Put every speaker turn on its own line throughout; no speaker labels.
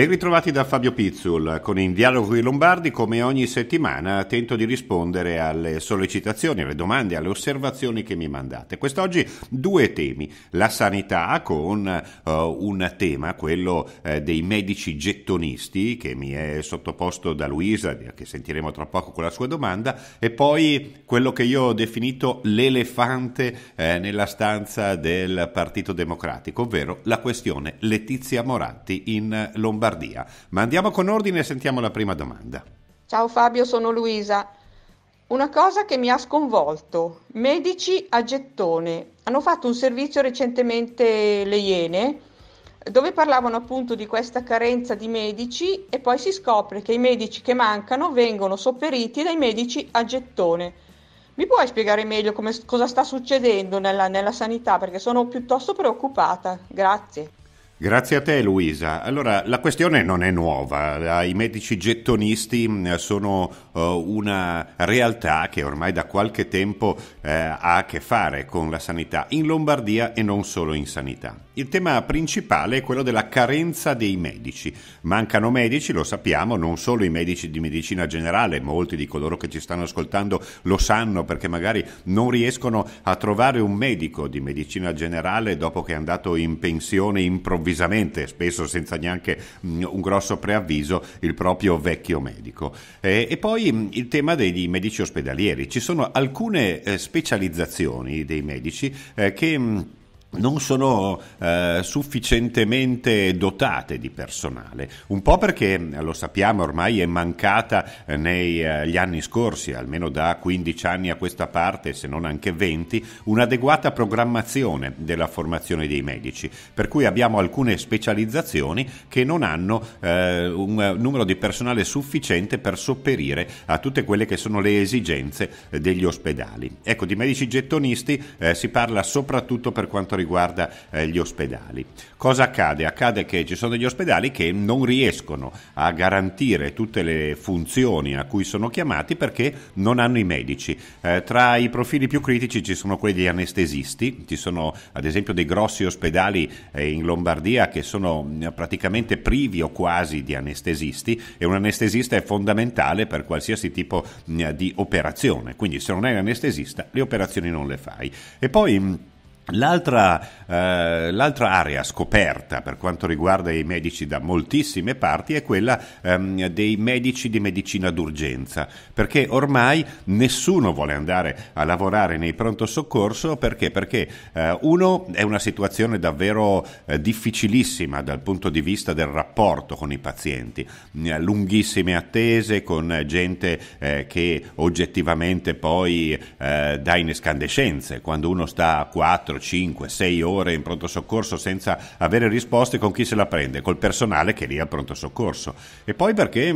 Ben ritrovati da Fabio Pizzul, con In Dialogo con i Lombardi come ogni settimana tento di rispondere alle sollecitazioni, alle domande, alle osservazioni che mi mandate. Quest'oggi due temi, la sanità con uh, un tema, quello uh, dei medici gettonisti che mi è sottoposto da Luisa, che sentiremo tra poco con la sua domanda, e poi quello che io ho definito l'elefante uh, nella stanza del Partito Democratico, ovvero la questione Letizia Moratti in Lombardia. Lombardia. Ma andiamo con ordine e sentiamo la prima domanda. Ciao Fabio, sono Luisa. Una cosa che mi ha sconvolto, medici a gettone. Hanno fatto un servizio recentemente le Iene dove parlavano appunto di questa carenza di medici e poi si scopre che i medici che mancano vengono sopperiti dai medici a gettone. Mi puoi spiegare meglio come, cosa sta succedendo nella, nella sanità? Perché sono piuttosto preoccupata. Grazie. Grazie a te Luisa. Allora, la questione non è nuova, i medici gettonisti mm, sono eh, una realtà che ormai da qualche tempo eh, ha a che fare con la sanità in Lombardia e non solo in sanità. Il tema principale è quello della carenza dei medici. Mancano medici, lo sappiamo, non solo i medici di medicina generale, molti di coloro che ci stanno ascoltando lo sanno perché magari non riescono a trovare un medico di medicina generale dopo che è andato in pensione improvvisamente improvvisamente, spesso senza neanche mm, un grosso preavviso, il proprio vecchio medico. Eh, e poi mm, il tema dei medici ospedalieri. Ci sono alcune eh, specializzazioni dei medici eh, che... Mm, non sono eh, sufficientemente dotate di personale, un po' perché eh, lo sappiamo ormai è mancata eh, negli eh, anni scorsi, almeno da 15 anni a questa parte, se non anche 20, un'adeguata programmazione della formazione dei medici, per cui abbiamo alcune specializzazioni che non hanno eh, un eh, numero di personale sufficiente per sopperire a tutte quelle che sono le esigenze degli ospedali. Ecco, di medici gettonisti si parla soprattutto per quanto riguarda riguarda eh, gli ospedali. Cosa accade? Accade che ci sono degli ospedali che non riescono a garantire tutte le funzioni a cui sono chiamati perché non hanno i medici. Eh, tra i profili più critici ci sono quelli degli anestesisti, ci sono ad esempio dei grossi ospedali eh, in Lombardia che sono mm, praticamente privi o quasi di anestesisti e un anestesista è fondamentale per qualsiasi tipo mm, di operazione, quindi se non hai un anestesista le operazioni non le fai. E poi mm, L'altra, eh, l'altra, area scoperta per quanto riguarda i medici da moltissime parti è quella ehm, dei medici di medicina d'urgenza, perché ormai nessuno vuole andare a lavorare nei pronto soccorso perché, perché eh, uno è una situazione davvero eh, difficilissima dal punto di vista del rapporto con i pazienti, eh, lunghissime attese con gente eh, che oggettivamente poi eh, dà in escandescenze quando uno sta a 4 5, 6 ore in pronto soccorso senza avere risposte con chi se la prende, col personale che è lì al pronto soccorso. E poi perché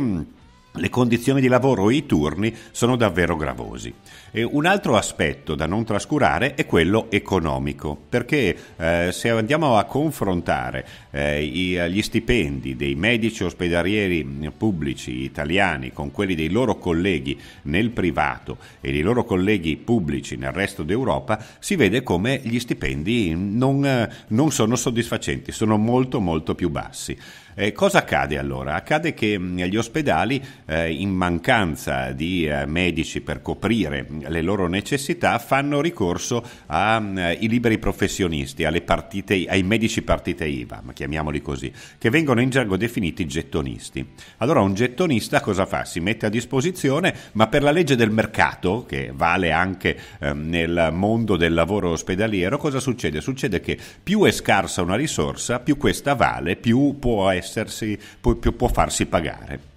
le condizioni di lavoro e i turni sono davvero gravosi. E un altro aspetto da non trascurare è quello economico, perché eh, se andiamo a confrontare eh, gli stipendi dei medici ospedalieri pubblici italiani con quelli dei loro colleghi nel privato e dei loro colleghi pubblici nel resto d'Europa, si vede come gli stipendi non, non sono soddisfacenti, sono molto molto più bassi. Eh, cosa accade allora? Accade che gli ospedali, eh, in mancanza di eh, medici per coprire le loro necessità fanno ricorso ai eh, liberi professionisti, partite, ai medici partite IVA, chiamiamoli così, che vengono in gergo definiti gettonisti. Allora un gettonista cosa fa? Si mette a disposizione, ma per la legge del mercato, che vale anche ehm, nel mondo del lavoro ospedaliero, cosa succede? Succede che più è scarsa una risorsa, più questa vale, più può, essersi, più può farsi pagare.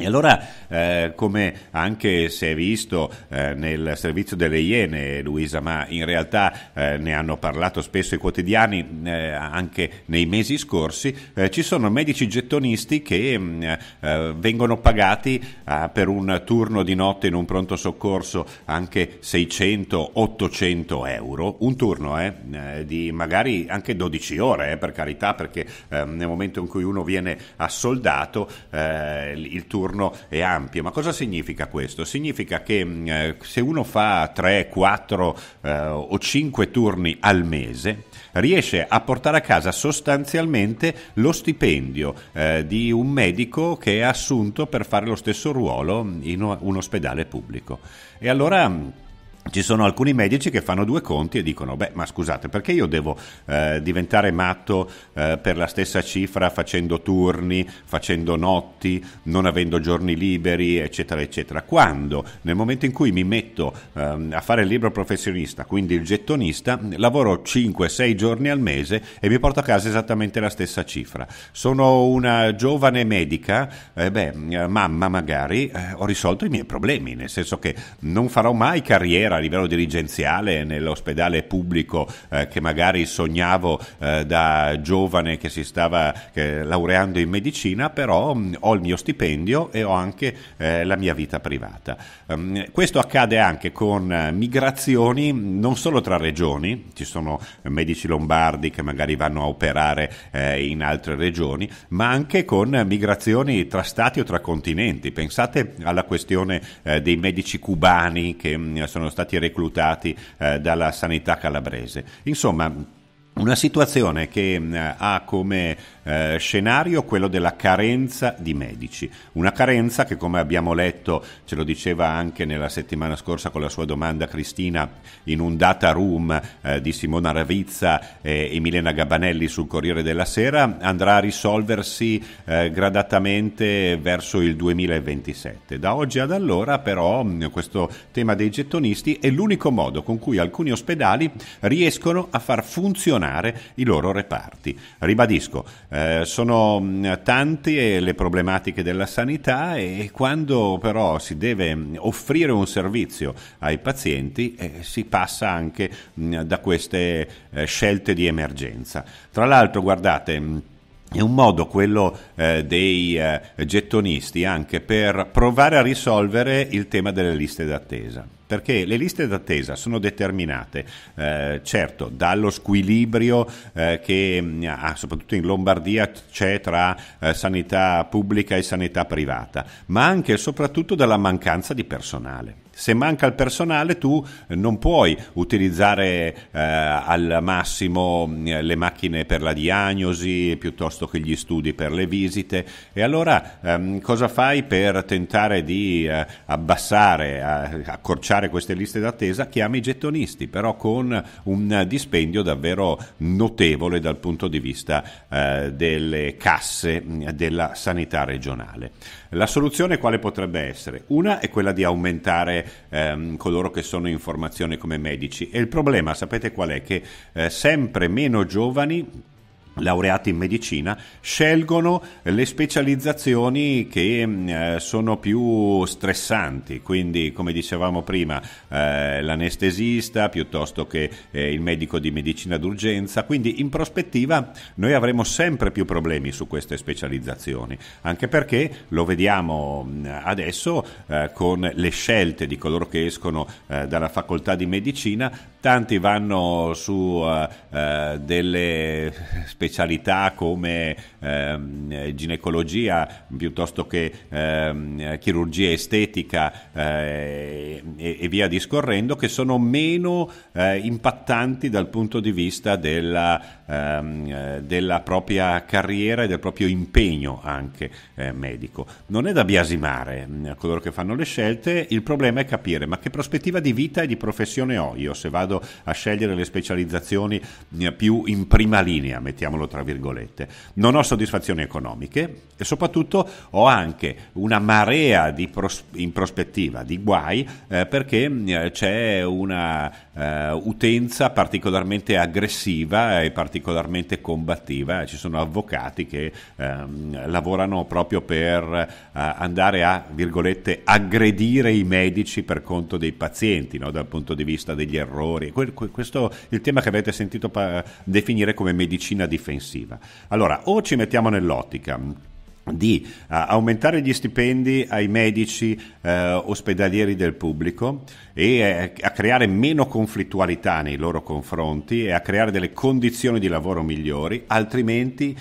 E allora, eh, come anche si è visto eh, nel servizio delle Iene, Luisa, ma in realtà eh, ne hanno parlato spesso i quotidiani eh, anche nei mesi scorsi, eh, ci sono medici gettonisti che mh, mm, eh, vengono pagati ah, per un turno di notte in un pronto soccorso anche 600-800 euro, un turno di magari anche 12 ore, per carità, perché ehm, nel momento in cui uno viene assoldato il turno turno e ampie. Ma cosa significa questo? Significa che mm, eh, se uno fa 3, 4 eh, o 5 turni al mese, riesce a portare a casa sostanzialmente lo stipendio eh, di un medico che è assunto per fare lo stesso ruolo in un ospedale pubblico. E allora mm, ci sono alcuni medici che fanno due conti e dicono, beh, ma scusate, perché io devo eh, diventare matto eh, per la stessa cifra facendo turni, facendo notti, non avendo giorni liberi, eccetera, eccetera, quando nel momento in cui mi metto eh, a fare il libro professionista, quindi il gettonista, lavoro 5-6 giorni al mese e mi porto a casa esattamente la stessa cifra. Sono una giovane medica, eh, beh, mamma magari, eh, ho risolto i miei problemi, nel senso che non farò mai carriera a livello dirigenziale nell'ospedale pubblico eh, che magari sognavo eh, da giovane che si stava eh, laureando in medicina, però mh, mm, ho il mio stipendio e ho anche eh, la mia vita privata. Um, questo accade anche con eh, migrazioni non solo tra regioni, ci sono medici lombardi che magari vanno a operare eh, in altre regioni, ma anche con migrazioni tra stati o tra continenti. Pensate alla questione dei medici cubani che mh, mm, sono stati stati reclutati eh, dalla sanità calabrese. Insomma, una situazione che eh, ha come eh, scenario quello della carenza di medici, una carenza che come abbiamo letto, ce lo diceva anche nella settimana scorsa con la sua domanda Cristina in un data room eh, di Simona Ravizza e, Milena Gabanelli sul Corriere della Sera, andrà a risolversi gradatamente verso il 2027. Da oggi ad allora però mm, questo tema dei gettonisti è l'unico modo con cui alcuni ospedali riescono a far funzionare abbandonare i loro reparti. Ribadisco, eh, sono mm, tante le problematiche della sanità e quando però si deve mm, offrire un servizio ai pazienti eh, si passa anche mh, mm, da queste eh, scelte di emergenza. Tra l'altro, guardate, è un modo quello eh, dei eh, gettonisti anche per provare a risolvere il tema delle liste d'attesa perché le liste d'attesa sono determinate eh, certo dallo squilibrio eh, che ah, soprattutto in Lombardia c'è tra eh, sanità pubblica e sanità privata, ma anche e soprattutto dalla mancanza di personale se manca il personale tu eh, non puoi utilizzare eh, al massimo mm, le macchine per la diagnosi piuttosto che gli studi per le visite e allora ehm, cosa fai per tentare di eh, abbassare, eh, accorciare creare queste liste d'attesa, chiama i gettonisti, però con un dispendio davvero notevole dal punto di vista eh, delle casse mm, della sanità regionale. La soluzione quale potrebbe essere? Una è quella di aumentare ehm, coloro che sono in formazione come medici e il problema sapete qual è? Che eh, sempre meno giovani laureati in medicina scelgono le specializzazioni che mm, eh, sono più stressanti, quindi come dicevamo prima eh, l'anestesista piuttosto che eh, il medico di medicina d'urgenza, quindi in prospettiva noi avremo sempre più problemi su queste specializzazioni, anche perché lo vediamo mm, adesso eh, con le scelte di coloro che escono eh, dalla facoltà di medicina, tanti vanno su uh, delle specialità come uh, ginecologia piuttosto che uh, chirurgia estetica eh, e, e, via discorrendo che sono meno impattanti dal punto di vista della ehm, eh, della propria carriera e del proprio impegno anche eh, medico. Non è da biasimare mm, a coloro che fanno le scelte, il problema è capire ma che prospettiva di vita e di professione ho io se vado a scegliere le specializzazioni mm, più in prima linea, mettiamolo tra virgolette. Non ho soddisfazioni economiche e soprattutto ho anche una marea pros- in prospettiva di guai eh, perché mm, c'è una eh, utenza particolarmente aggressiva e particolarmente particolarmente combattiva, ci sono avvocati che ehm, lavorano proprio per eh, andare a, virgolette, aggredire i medici per conto dei pazienti, no? dal punto di vista degli errori. Que- questo è il tema che avete sentito pa- definire come medicina difensiva. Allora, o ci mettiamo nell'ottica di uh, aumentare gli stipendi ai medici uh, ospedalieri del pubblico e uh, a creare meno conflittualità nei loro confronti e a creare delle condizioni di lavoro migliori, altrimenti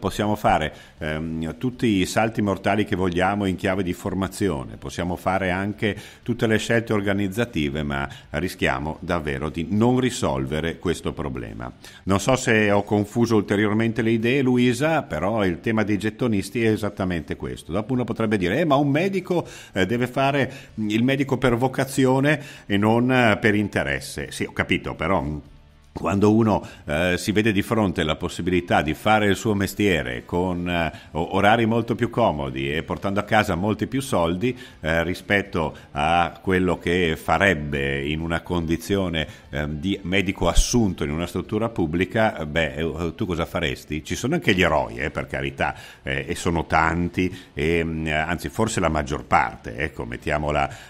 possiamo fare um, tutti i salti mortali che vogliamo in chiave di formazione, possiamo fare anche tutte le scelte organizzative, ma rischiamo davvero di non risolvere questo problema. Non so se ho confuso ulteriormente le idee, Luisa, però il tema dei gettonisti professionisti è esattamente questo. Dopo uno potrebbe dire, eh, ma un medico eh, deve fare il medico per vocazione e non eh, per interesse. Sì, ho capito, però mm, quando uno eh, si vede di fronte la possibilità di fare il suo mestiere con eh, orari molto più comodi e portando a casa molti più soldi eh, rispetto a quello che farebbe in una condizione ehm, di medico assunto in una struttura pubblica, beh, eh, tu cosa faresti? Ci sono anche gli eroi, eh, per carità, eh, e sono tanti, e, mm, anzi forse la maggior parte, ecco, mettiamola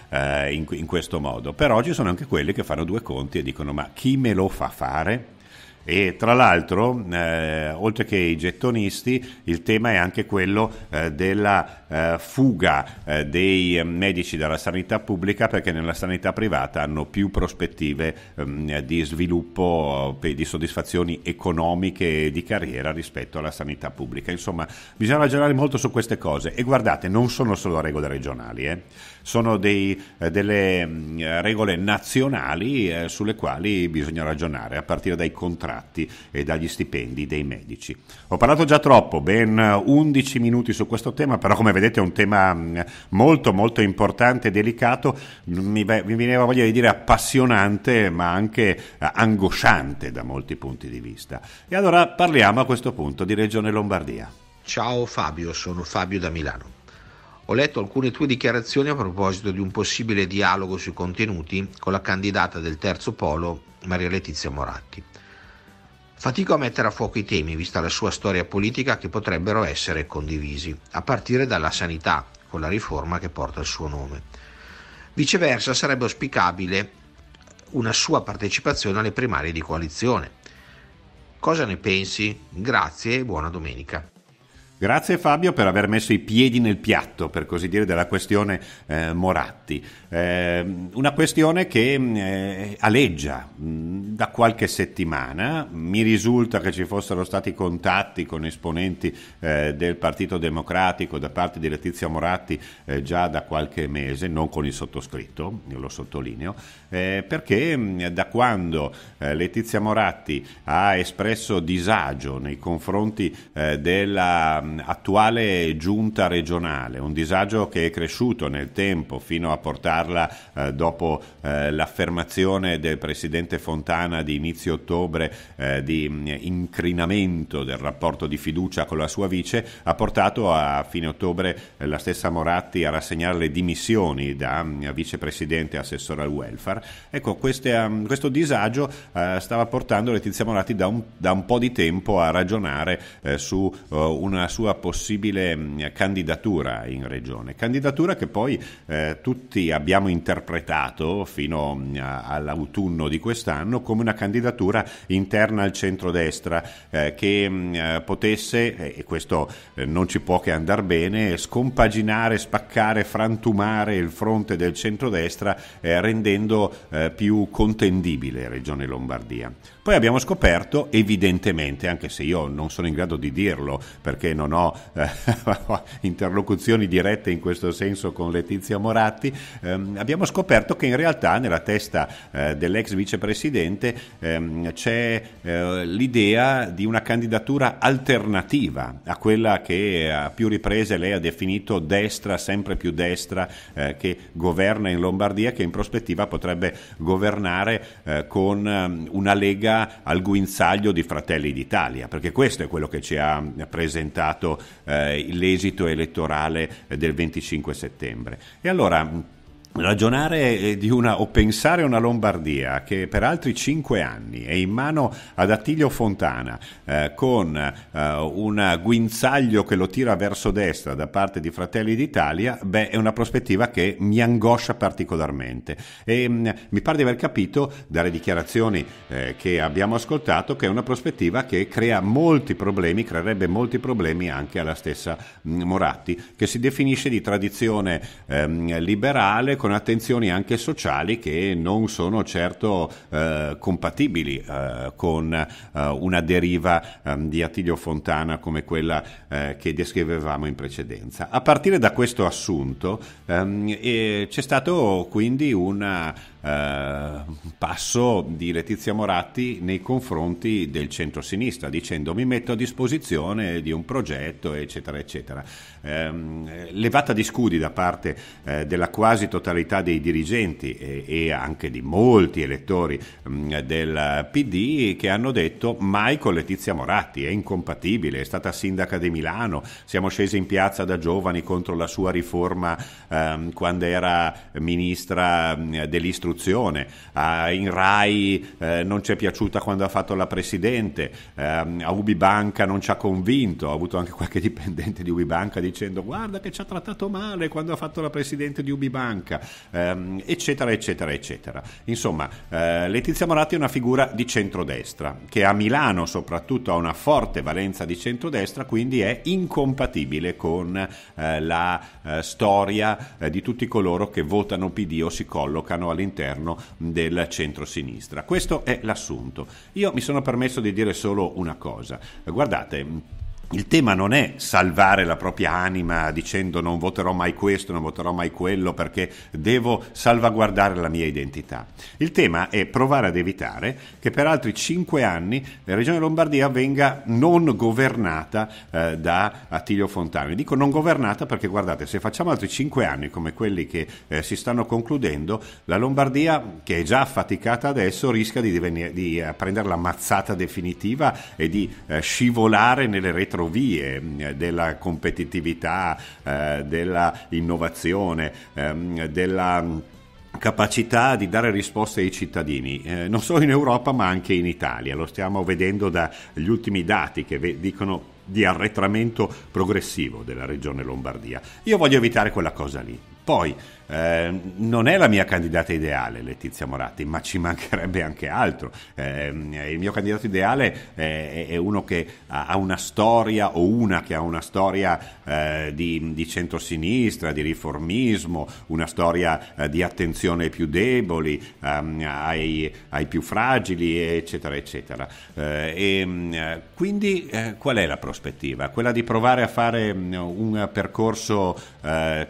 in, in questo modo, però ci sono anche quelli che fanno due conti e dicono ma chi me lo fa fare? parlare e tra l'altro, eh, oltre che i gettonisti, il tema è anche quello eh, della eh, fuga eh, dei medici dalla sanità pubblica perché nella sanità privata hanno più prospettive ehm, di sviluppo, eh, di soddisfazioni economiche e di carriera rispetto alla sanità pubblica. Insomma, bisogna ragionare molto su queste cose e guardate, non sono solo regole regionali, eh. sono dei, delle mm, regole nazionali sulle quali bisogna ragionare a partire dai contratti contratti e dagli stipendi dei medici. Ho parlato già troppo, ben 11 minuti su questo tema, però come vedete è un tema mm, molto molto importante e delicato, mi, mi veniva voglia di dire appassionante ma anche eh, angosciante da molti punti di vista. E allora parliamo a questo punto di Regione Lombardia. Ciao Fabio, sono Fabio da Milano. Ho letto alcune tue dichiarazioni a proposito di un possibile dialogo sui contenuti con la candidata del terzo polo, Maria Letizia Moratti. Fatico a mettere a fuoco i temi, vista la sua storia politica, che potrebbero essere condivisi, a partire dalla sanità, con la riforma che porta il suo nome. Viceversa sarebbe auspicabile una sua partecipazione alle primarie di coalizione. Cosa ne pensi? Grazie e buona domenica. Grazie Fabio per aver messo i piedi nel piatto, per così dire, della questione eh, Moratti. Eh, una questione che eh, aleggia mh, mm, da qualche settimana. Mi risulta che ci fossero stati contatti con esponenti eh, del Partito Democratico da parte di Letizia Moratti eh, già da qualche mese, non con il sottoscritto, lo sottolineo, eh, perché mh, mm, da quando Letizia Moratti ha espresso disagio nei confronti della attuale giunta regionale, un disagio che è cresciuto nel tempo fino a portarla eh, dopo eh, l'affermazione del Presidente Fontana di inizio ottobre eh, di mm, incrinamento del rapporto di fiducia con la sua vice, ha portato a fine ottobre eh, la stessa Moratti a rassegnare le dimissioni da mm, vicepresidente e assessore al welfare. Ecco, queste, mm, questo disagio eh, stava portando Letizia Moratti da un, da un, po' di tempo a ragionare eh, su una sua sua possibile mm, candidatura in regione, candidatura che poi eh, tutti abbiamo interpretato fino mm, all'autunno di quest'anno come una candidatura interna al centrodestra eh, che mh, mm, potesse, e questo eh, non ci può che andare bene, scompaginare, spaccare, frantumare il fronte del centrodestra eh, rendendo eh, più contendibile Regione Lombardia. Poi abbiamo scoperto, evidentemente, anche se io non sono in grado di dirlo perché non non ho eh, interlocuzioni dirette in questo senso con Letizia Moratti, ehm, abbiamo scoperto che in realtà nella testa eh, dell'ex vicepresidente ehm, c'è eh, l'idea di una candidatura alternativa a quella che a più riprese lei ha definito destra, sempre più destra, eh, che governa in Lombardia, che in prospettiva potrebbe governare eh, con ehm, una lega al guinzaglio di Fratelli d'Italia, perché questo è quello che ci ha presentato stato eh, l'esito elettorale del 25 settembre. E allora Ragionare eh, una, o pensare a una Lombardia che per altri cinque anni è in mano ad Attilio Fontana eh, con eh, un guinzaglio che lo tira verso destra da parte di Fratelli d'Italia, beh, è una prospettiva che mi angoscia particolarmente. E, mh, mm, mi pare di aver capito dalle dichiarazioni eh, che abbiamo ascoltato che è una prospettiva che crea molti problemi, creerebbe molti problemi anche alla stessa mh, mm, Moratti, che si definisce di tradizione ehm, liberale con attenzioni anche sociali che non sono certo eh, compatibili eh, con eh, una deriva ehm, di Attilio Fontana come quella eh, che descrivevamo in precedenza. A partire da questo assunto ehm, eh, c'è stato quindi una eh, passo di Letizia Moratti nei confronti del centro-sinistra dicendo mi metto a disposizione di un progetto eccetera eccetera ehm, levata di scudi da parte eh, della quasi totalità dei dirigenti e, e anche di molti elettori mh, mm, del PD che hanno detto mai con Letizia Moratti è incompatibile è stata sindaca di Milano siamo scesi in piazza da giovani contro la sua riforma ehm, quando era ministra mm, dell'istruzione istruzione, a, in Rai eh, non ci è piaciuta quando ha fatto la Presidente, eh, a Ubibanca non ci ha convinto, ha avuto anche qualche dipendente di Ubibanca dicendo guarda che ci ha trattato male quando ha fatto la Presidente di Ubibanca, ehm, eccetera, eccetera, eccetera. Insomma, eh, Letizia Moratti è una figura di centrodestra, che a Milano soprattutto ha una forte valenza di centrodestra, quindi è incompatibile con eh, la eh, storia eh, di tutti coloro che votano PD o si collocano all'interno all'interno del centro-sinistra. Questo è l'assunto. Io mi sono permesso di dire solo una cosa. Guardate, il tema non è salvare la propria anima dicendo non voterò mai questo, non voterò mai quello perché devo salvaguardare la mia identità. Il tema è provare ad evitare che per altri cinque anni la Regione Lombardia venga non governata eh, da Attilio Fontana. Dico non governata perché guardate, se facciamo altri cinque anni come quelli che eh, si stanno concludendo, la Lombardia, che è già affaticata adesso, rischia di, divenire, di eh, prendere la mazzata definitiva e di eh, scivolare nelle retro retrovie eh, della competitività, eh, dell'innovazione, ehm, della capacità di dare risposte ai cittadini, eh, non solo in Europa ma anche in Italia. Lo stiamo vedendo dagli ultimi dati che ve- dicono di arretramento progressivo della regione Lombardia. Io voglio evitare quella cosa lì. Poi eh, non è la mia candidata ideale Letizia Moratti, ma ci mancherebbe anche altro. Eh, il mio candidato ideale è, eh, è uno che ha, una storia o una che ha una storia eh, di, di, centrosinistra, di riformismo, una storia eh, di attenzione ai più deboli, ehm, ai, ai, più fragili, eccetera, eccetera. e, ehm, quindi qual è la prospettiva? Quella di provare a fare mm, un percorso che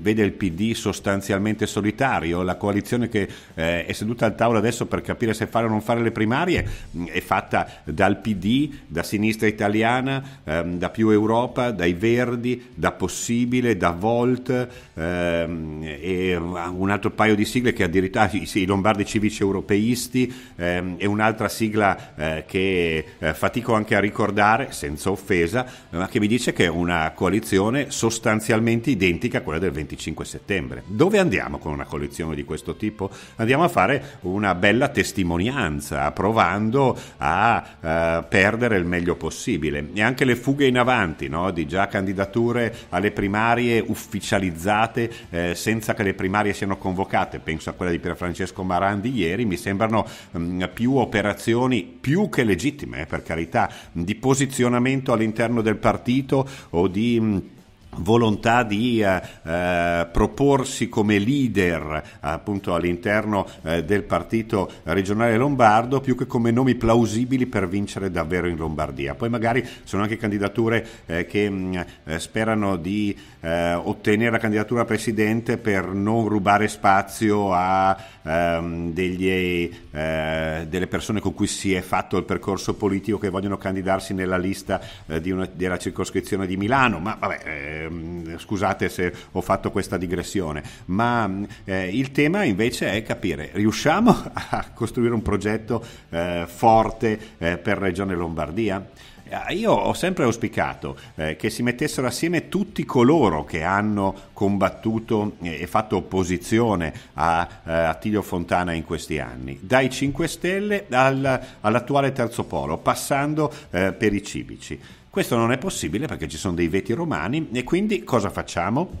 vede il PD sostenibile sostanzialmente solitario, la coalizione che eh, è seduta al tavolo adesso per capire se fare o non fare le primarie mh, mm, è fatta dal PD, da Sinistra Italiana, ehm, da Più Europa, dai Verdi, da Possibile, da Volt ehm, e un altro paio di sigle che addirittura i, ah, i Lombardi Civici Europeisti ehm, e un'altra sigla eh, che eh, fatico anche a ricordare, senza offesa, ma che mi dice che è una coalizione sostanzialmente identica a quella del 25 settembre. Dove andiamo con una collezione di questo tipo? Andiamo a fare una bella testimonianza, provando a eh, perdere il meglio possibile. E anche le fughe in avanti, no? di già candidature alle primarie ufficializzate eh, senza che le primarie siano convocate, penso a quella di Pierfrancesco Francesco Marandi ieri, mi sembrano mh, mm, più operazioni più che legittime, eh, per carità, di posizionamento all'interno del partito o di... Mh, mm, volontà di eh, eh, proporsi come leader appunto all'interno eh, del partito regionale lombardo più che come nomi plausibili per vincere davvero in Lombardia. Poi magari sono anche candidature eh, che mh, mm, eh, sperano di ottenere la candidatura a presidente per non rubare spazio a ehm, degli, delle persone con cui si è fatto il percorso politico che vogliono candidarsi nella lista una, della circoscrizione di Milano, ma vabbè Ehm, scusate se ho fatto questa digressione, ma eh, il tema invece è capire, riusciamo a costruire un progetto eh, forte eh, per Regione Lombardia? Eh, io ho sempre auspicato eh, che si mettessero assieme tutti coloro che hanno combattuto e fatto opposizione a eh, Attilio Fontana in questi anni, dai 5 Stelle al, all'attuale Terzo Polo, passando eh, per i civici. Questo non è possibile perché ci sono dei veti romani e quindi cosa facciamo?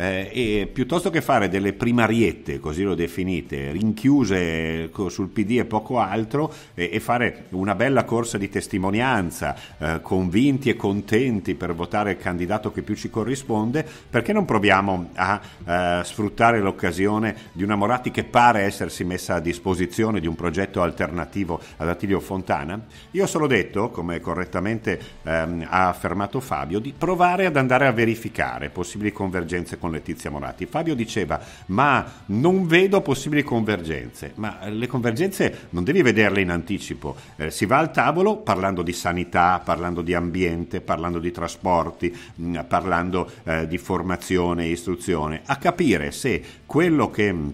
Eh, e piuttosto che fare delle primariette, così lo definite, rinchiuse sul PD e poco altro, e, e fare una bella corsa di testimonianza, eh, convinti e contenti per votare il candidato che più ci corrisponde, perché non proviamo a eh, sfruttare l'occasione di una Moratti che pare essersi messa a disposizione di un progetto alternativo ad Attilio Fontana? Io ho solo detto, come correttamente ehm, ha affermato Fabio, di provare ad andare a verificare possibili convergenze con con Letizia Morati. Fabio diceva ma non vedo possibili convergenze, ma eh, le convergenze non devi vederle in anticipo, eh, si va al tavolo parlando di sanità, parlando di ambiente, parlando di trasporti, mh, mm, parlando eh, di formazione e istruzione, a capire se quello che mm,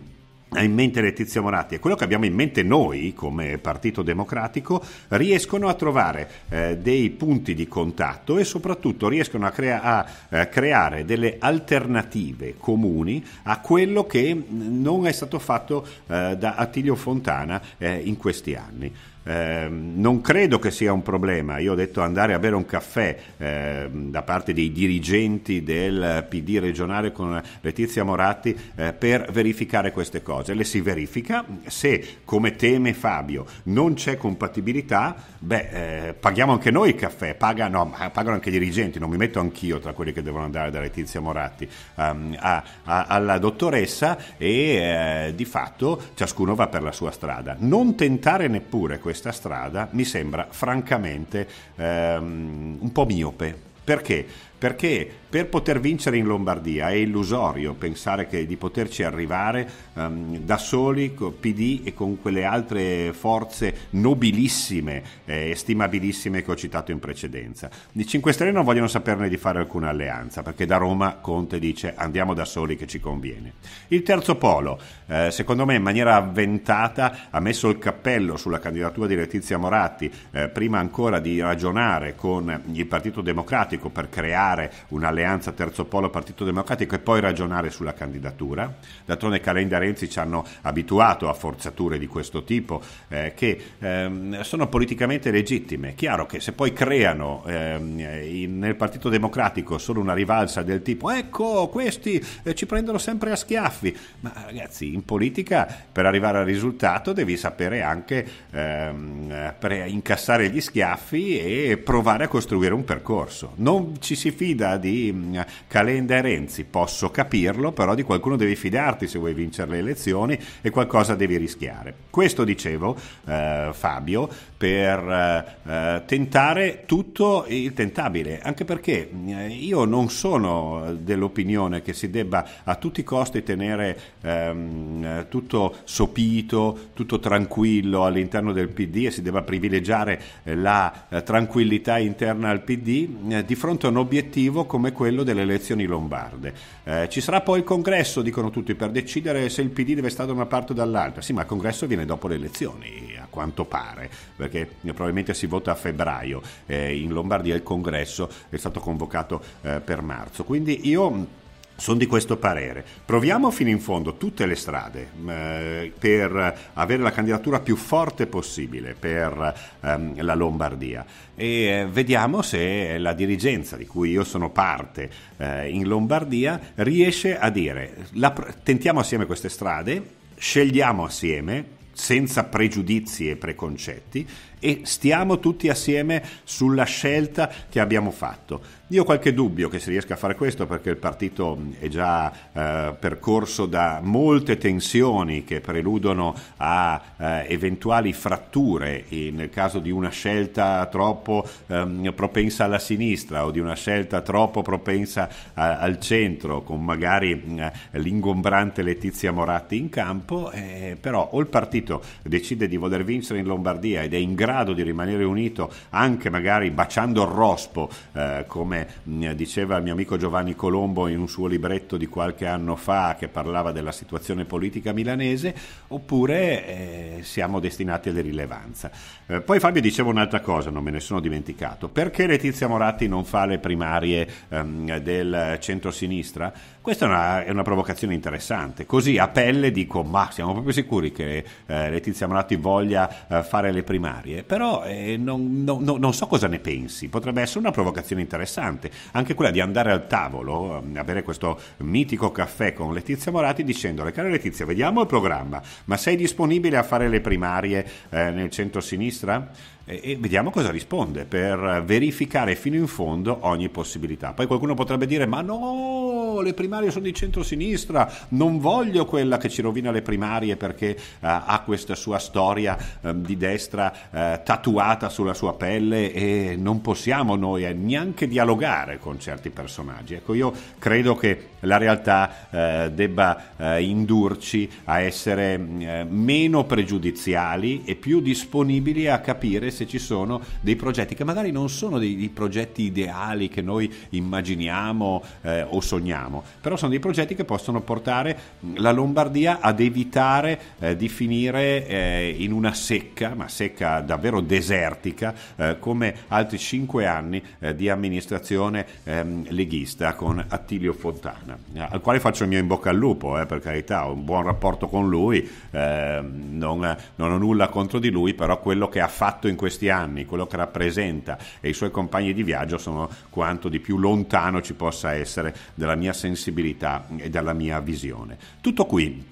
ha in mente Letizia Moratti e quello che abbiamo in mente noi come Partito Democratico riescono a trovare eh, dei punti di contatto e soprattutto riescono a, crea- a eh, creare delle alternative comuni a quello che non è stato fatto eh, da Attilio Fontana eh, in questi anni. Eh, non credo che sia un problema. Io ho detto andare a bere un caffè eh, da parte dei dirigenti del PD regionale con Letizia Moratti eh, per verificare queste cose. Le si verifica se, come teme Fabio, non c'è compatibilità, beh, eh, paghiamo anche noi il caffè, Paga, no, pagano anche i dirigenti, non mi metto anch'io tra quelli che devono andare da Letizia Moratti um, a, a, alla dottoressa e eh, di fatto ciascuno va per la sua strada. Non tentare neppure questo questa strada mi sembra francamente ehm, un po' miope. Perché? perché per poter vincere in Lombardia è illusorio pensare che, di poterci arrivare um, da soli con PD e con quelle altre forze nobilissime eh, e eh, stimabilissime che ho citato in precedenza. I 5 Stelle non vogliono saperne di fare alcuna alleanza perché da Roma Conte dice andiamo da soli che ci conviene. Il terzo polo, eh, secondo me in maniera avventata, ha messo il cappello sulla candidatura di Letizia Moratti eh, prima ancora di ragionare con il Partito Democratico per creare cercare un'alleanza terzo polo Partito Democratico e poi ragionare sulla candidatura. D'altronde Calenda e Renzi ci hanno abituato a forzature di questo tipo eh, che ehm, sono politicamente legittime. Chiaro che se poi creano ehm, in, nel Partito Democratico solo una rivalsa del tipo ecco questi eh, ci prendono sempre a schiaffi, ma ragazzi in politica per arrivare al risultato devi sapere anche ehm, incassare gli schiaffi e provare a costruire un percorso. Non ci si fida di mm, Calenda e Renzi, posso capirlo, però di qualcuno devi fidarti se vuoi vincere le elezioni e qualcosa devi rischiare. Questo dicevo eh, Fabio, per eh, tentare tutto il tentabile, anche perché eh, io non sono dell'opinione che si debba a tutti i costi tenere ehm, tutto sopito, tutto tranquillo all'interno del PD e si debba privilegiare eh, la eh, tranquillità interna al PD eh, di fronte a un obiettivo come quello delle elezioni lombarde. Eh, ci sarà poi il congresso, dicono tutti, per decidere se il PD deve stare da una parte o dall'altra. Sì, ma il congresso viene dopo le elezioni, a quanto pare, perché perché eh, probabilmente si vota a febbraio eh, in Lombardia il congresso è stato convocato eh, per marzo quindi io sono di questo parere. Proviamo fino in fondo tutte le strade mm, eh, per avere la candidatura più forte possibile per ehm, la Lombardia e eh, vediamo se la dirigenza di cui io sono parte eh, in Lombardia riesce a dire la, tentiamo assieme queste strade, scegliamo assieme senza pregiudizi e preconcetti e stiamo tutti assieme sulla scelta che abbiamo fatto. Io ho qualche dubbio che si riesca a fare questo perché il partito mm, è già eh, percorso da molte tensioni che preludono a eh, eventuali fratture nel caso di una scelta troppo ehm, propensa alla sinistra o di una scelta troppo propensa a, al centro con magari mh, mm, l'ingombrante Letizia Moratti in campo, eh, però o il partito decide di voler vincere in Lombardia ed è in grado grado di rimanere unito anche magari baciando il rospo, eh, come mm, diceva il mio amico Giovanni Colombo in un suo libretto di qualche anno fa che parlava della situazione politica milanese, oppure eh, siamo destinati all'irrilevanza. Eh, poi Fabio diceva un'altra cosa, non me ne sono dimenticato, perché Letizia Moratti non fa le primarie ehm, del centro-sinistra? Questa è una, è una, provocazione interessante. Così a pelle dico: Ma siamo proprio sicuri che eh, Letizia Moratti voglia eh, fare le primarie? Però eh, non, no, no, non, so cosa ne pensi. Potrebbe essere una provocazione interessante, anche quella di andare al tavolo, ehm, avere questo mitico caffè con Letizia Morati, dicendole: Cara Letizia, vediamo il programma, ma sei disponibile a fare le primarie eh, nel centro-sinistra? e vediamo cosa risponde per verificare fino in fondo ogni possibilità. Poi qualcuno potrebbe dire ma no, le primarie sono di centro-sinistra, non voglio quella che ci rovina le primarie perché uh, ha questa sua storia um, di destra uh, tatuata sulla sua pelle e non possiamo noi eh, neanche dialogare con certi personaggi. Ecco, io credo che la realtà uh, debba indurci a essere mm, meno pregiudiziali e più disponibili a capire se ci sono dei progetti che magari non sono dei, dei progetti ideali che noi immaginiamo eh, o sogniamo, però sono dei progetti che possono portare la Lombardia ad evitare eh, di finire eh, in una secca, ma secca davvero desertica, eh, come altri cinque anni eh, di amministrazione ehm, leghista con Attilio Fontana, eh, al quale faccio il mio in bocca al lupo, per carità, ho un buon rapporto con lui, ehm, non, non ho nulla contro di lui, però quello che ha fatto in questi anni, quello che rappresenta e i suoi compagni di viaggio sono quanto di più lontano ci possa essere dalla mia sensibilità e dalla mia visione. Tutto qui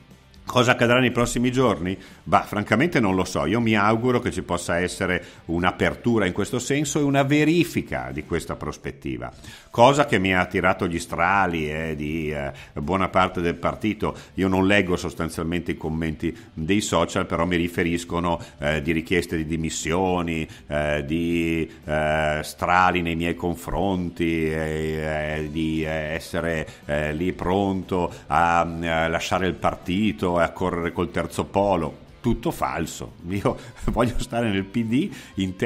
Cosa accadrà nei prossimi giorni? Bah, francamente non lo so, io mi auguro che ci possa essere un'apertura in questo senso e una verifica di questa prospettiva, cosa che mi ha tirato gli strali eh, di eh, buona parte del partito. Io non leggo sostanzialmente i commenti dei social, però mi riferiscono eh, di richieste di dimissioni, eh, di eh, strali nei miei confronti, eh, di essere lì pronto mm, a lasciare il partito partito a correre col terzo polo. Tutto falso, io voglio stare nel PD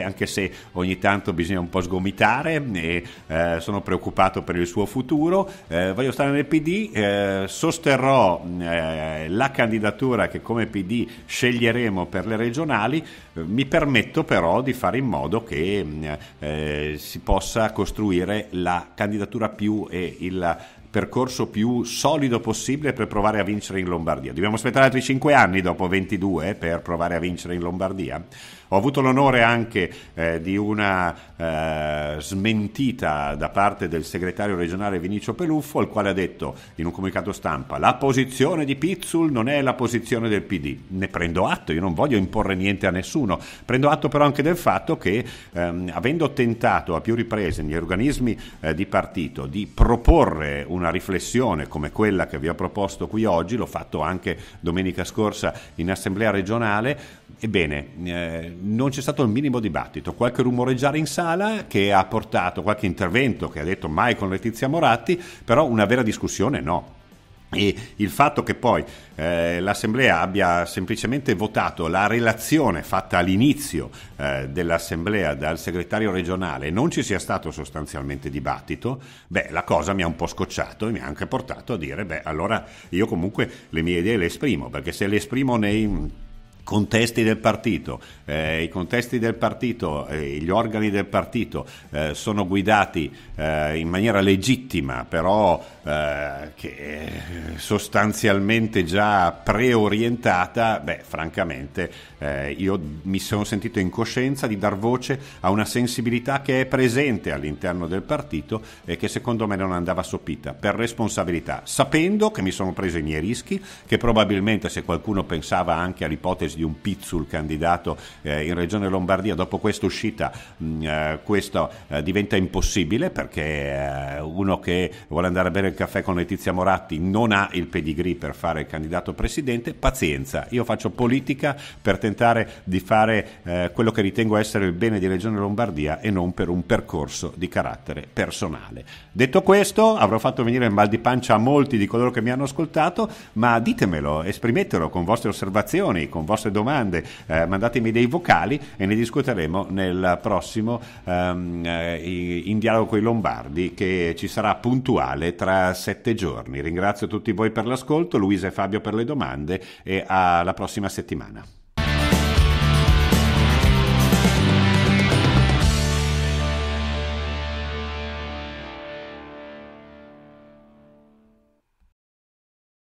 anche se ogni tanto bisogna un po' sgomitare e eh, sono preoccupato per il suo futuro, eh, voglio stare nel PD, eh, sosterrò eh, la candidatura che come PD sceglieremo per le regionali, eh, mi permetto però di fare in modo che mm, eh, si possa costruire la candidatura più e il percorso più solido possibile per provare a vincere in Lombardia. Dobbiamo aspettare altri 5 anni dopo 22 per provare a vincere in Lombardia? Ho avuto l'onore anche eh, di una eh, smentita da parte del segretario regionale Vinicio Peluffo, il quale ha detto in un comunicato stampa la posizione di Pizzul non è la posizione del PD. Ne prendo atto, io non voglio imporre niente a nessuno. Prendo atto però anche del fatto che ehm, avendo tentato a più riprese negli organismi eh, di partito di proporre una riflessione come quella che vi ho proposto qui oggi, l'ho fatto anche domenica scorsa in assemblea regionale, Ebbene, eh, non c'è stato il minimo dibattito, qualche rumoreggiare in sala che ha portato qualche intervento che ha detto mai con Letizia Moratti, però una vera discussione no. E il fatto che poi eh, l'Assemblea abbia semplicemente votato la relazione fatta all'inizio eh, dell'Assemblea dal segretario regionale e non ci sia stato sostanzialmente dibattito, beh, la cosa mi ha un po' scocciato e mi ha anche portato a dire, beh, allora io comunque le mie idee le esprimo, perché se le esprimo nei contesti del partito. Eh, I contesti del partito, eh, gli organi del partito eh, sono guidati eh, in maniera legittima, però eh, che sostanzialmente già preorientata, beh, francamente eh, io mi sono sentito in coscienza di dar voce a una sensibilità che è presente all'interno del partito e che secondo me non andava soppita per responsabilità, sapendo che mi sono preso i miei rischi, che probabilmente se qualcuno pensava anche all'ipotesi di un Pizzul candidato eh, in Regione Lombardia, dopo questa uscita mh, mm, eh, questo eh, diventa impossibile perché eh, uno che vuole andare bene caffè con Letizia Moratti non ha il pedigree per fare il candidato presidente, pazienza, io faccio politica per tentare di fare eh, quello che ritengo essere il bene di Regione Lombardia e non per un percorso di carattere personale. Detto questo, avrò fatto venire il mal di pancia a molti di coloro che mi hanno ascoltato, ma ditemelo, esprimetelo con vostre osservazioni, con vostre domande, eh, mandatemi dei vocali e ne discuteremo nel prossimo ehm, eh, in dialogo con i Lombardi che ci sarà puntuale tra sette giorni. Ringrazio tutti voi per l'ascolto, Luisa e Fabio per le domande e alla prossima settimana.